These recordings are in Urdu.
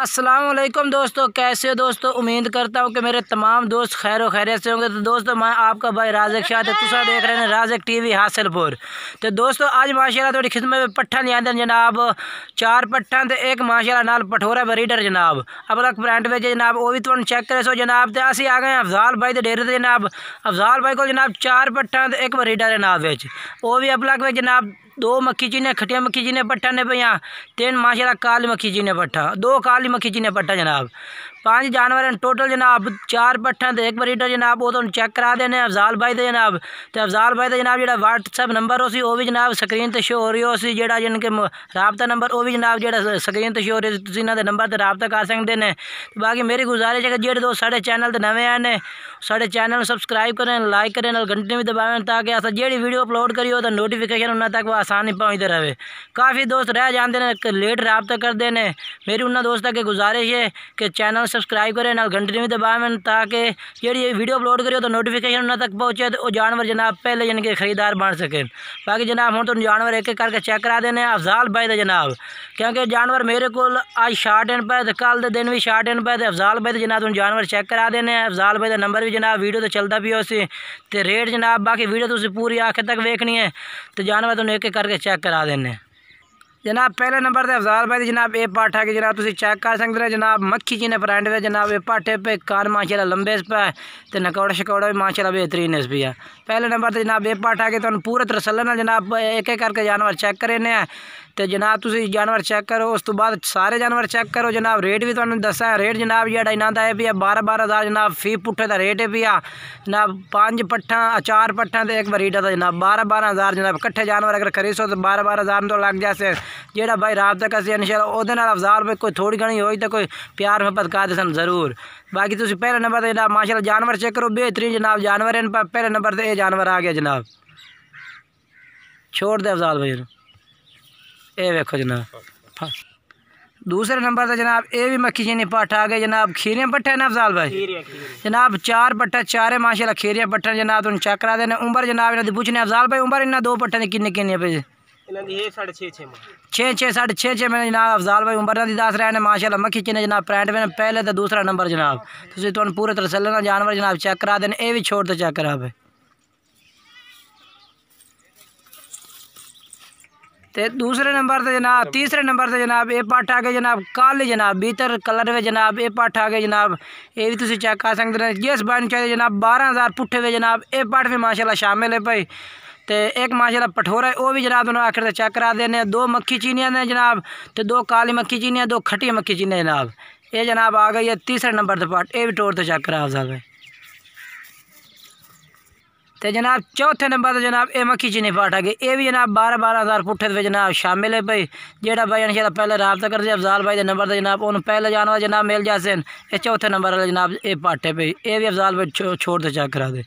السلام علیکم دوستو کیسے ہو امید کرتا ہوں کہ میرے تمام دوست خیر و خیرے سے ہوں گے تو دوستو میں آپ کا بھائی رازق شاہ دیکھ رہے ہیں رازق ٹی وی حاصل پور تو دوستو آج ماشاءاللہ تھوڑی خدمت میں دیں جناب چار پتھن تو ایک ماشاءاللہ نال پتھورا و ریڈر جناب اب لگ پرنٹ ویچے جناب وہ بھی تھوڑا چیک کرے سو جناب تو اسی آ گئے ہیں افضال بھائی تھے جناب افضال بھائی کو جناب چار پٹھا ایک بریڈر ریڈر ہے نا بھی اب لگ جناب دو مکھی جی نے کھٹیا مکھی جی نے بٹھا نے پہ یہاں تین ماشاء اللہ کالی مکھی جی نے بٹھا دو کالی مکھی جی نے بٹھا جناب پانچ جانور ہیں ٹوٹل جناب چار پٹھا تو ایک بریڈر جناب وہ تو چیک کرا دینے افضال بھائی دے جناب تو افضال بھائی دے جناب واٹس وٹسپ نمبر ہو وہ بھی جناب سکرین تے شو ہو رہی ہو سی اسی جن کے رابطہ نمبر وہ بھی جناب جا سکرین تے شو ہو رہی انہوں دے نمبر تے رابطہ کر سکتے ہیں باقی میری گزارش ہے کہ جی دو سارے چینل نویں آئیں سارے چینل سبسکرائب کریں لائک کریں کمنٹ بھی دباؤ تاکہ اگر جی ویڈیو اپلوڈ کریو تو نوٹیفکیشن انہوں تک نہیں پہنچتے رہے کافی دوست رہتے ہیں لیٹ رابطہ کر ہیں میری انہوں دور کی گزارش ہے کہ چینل سبسکرائب گھنٹری میں کنٹینیو میں تاکہ یہ ویڈیو اپلوڈ کریں تو نوٹیفکیشن انہوں تک پہنچے تو جانور جناب پہلے جن یعنی کے خریدار بن سکے باقی جناب ہوں تو جانور ایک ایک کر کے چیک کرا دینے افضال بھائی دے جناب کیونکہ جانور میرے کو شارٹ ان پہ تو کل دے دن بھی شارٹ پہ پائے افضال بھائی دے جناب تھی جانور چیک کرا دینے افضال بھائی دے نمبر بھی جناب ویڈیو تو چلتا ہو سی تے ریٹ جناب باقی ویڈیو اسے پوری آخر تک ویکنی ہے تو جانور تعین ایک ایک کر کے چیک کرا دینے جناب پہلے نمبر دے افضال بھائی دے جناب اے پاٹھا کے جناب تسی چیک کر سکتے دے جناب مکھی جینے پرنٹ دے جناب اے پاٹھے پہ کان ماشاءاللہ لمبے لمبے پہ ہے نکوڑا شکوڑا بھی ماشاءاللہ بہترین بھی ہے پہلے نمبر دے جناب اے پاٹھا کے تو ان پورت رسلنا جناب ایک ایک کر کے جانور چیک ہیں تے جناب تسی جانور چیک کرو اس تو بعد سارے جانور چیک کرو جناب ریٹ بھی تمہیں ہے ریٹ جناب جا بھی آ بارہ بارہ ہزار جناب فی پٹھے دا ریٹ ہے بھی جناب پانچ پٹھا چار پٹھا کے ایک بار دا ہے جناب بارہ بارہ ہزار جناب کٹھے جانور اگر خرید سو تو بارہ بارہ ہزار تو لگ جیسے جیڑا بھائی رابطہ تک اچھی ان شاء اللہ وہ افزال کوئی تھوڑی گھنی ہوئی تو کوئی پیار دے سن ضرور باقی پہلے نمبر جناب ماشاء اللہ جانور چیک کرو بہترین جناب جانور ہیں پہلے نمبر سے یہ جانور آ گیا جناب چھوڑ دے افزال بھائی اے ویکھو جناب دوسرے نمبر سے جناب اے بھی مکھی جنی پٹ آ گئے جناب پٹھا پٹھے نا افضال بھائی جناب چار پٹھا چارے ماشاءاللہ کھیریاں پٹھا پٹھے جناب تھی چیک کرا دے عمر جناب پوچھنے افضال بھائی نے دو پٹے ہیں کنے کنے پی چھے چھے ساڑھے چھے چھے میں جناب افضال بھائی امبرنا داس رہے ہیں ماشاءاللہ مکھی چین جناب پرینٹ میں پہلے تھا دوسرا نمبر جناب تو پورے طرح سلنا جانور جناب چیک کرا دیں اے بھی چھوڑ تو چیک کرا بھائی دوسرے نمبر تھے جناب تیسرے نمبر تھے جناب اے پاٹھا آگے جناب کالی جناب بیتر کلر وے جناب اے پاٹھا آگے جناب اے بھی تسی چیک سنگ دیں بائن چاہتے جناب بارہ ہزار پٹھے وے جناب اے پاٹھ میں ماشاءاللہ شامل ہے تے ایک ماشاءاللہ پٹھورا ہے او بھی جناب انہوں آخر چیک کرا دینے دو مکھی چینیاں نے جناب تے دو کالی مکھی چینیاں دو کھٹی مکھی چینیاں جناب اے جناب آ گئی ہے تیسرے نمبر دے پٹ اے بھی ٹور تے چیک کراف بھائی تے جناب چوتھے نمبر جناب اے مکھی چینی پاٹ آگئی اے بھی جناب بارہ بارہ ہزار پٹھے جناب شامل ہے جیڑا بھائی پہلے رابطہ کر دے افضال بھائی دے نمبر دے جناب ان پہلے جانا جناب مل جاسے چوتھے نمبر جناب اے پاٹے بھائی اے بھی افضال بھائی چھوڑ دے چیک کرا دے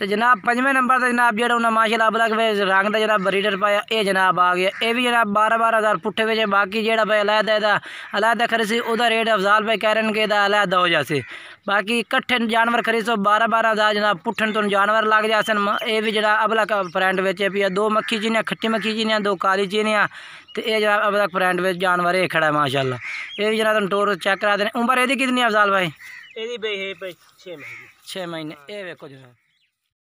تو جناب پنجمے نمبر تو جناب جڑا ہونا ماشاءاللہ ابلک وے رنگ دا جناب بریڈر پایا اے جناب آ گیا اے بھی جناب 12 12 ہزار پٹھے وچ باقی جڑا پے علیحدہ دا علیحدہ خریسی او دا ریڈ افضال پے کہہ رہن کے دا علیحدہ ہو جاسی باقی اکٹھے جانور خریسو 12 12 دا جناب پٹھن تو جانور لگ جاسن اے بھی جڑا ابلک فرینڈ وچ پیا دو مکھی جی کھٹی مکھی جی دو کالی جی نے تے اے جناب ابلک فرینڈ وچ جانور اے کھڑا ہے ماشاءاللہ اے بھی جناب ٹور چیک کرا دے عمر اے دی کتنی افضال بھائی اے دی بھائی ہے بھائی 6 مہینے 6 مہینے اے ویکھو جناب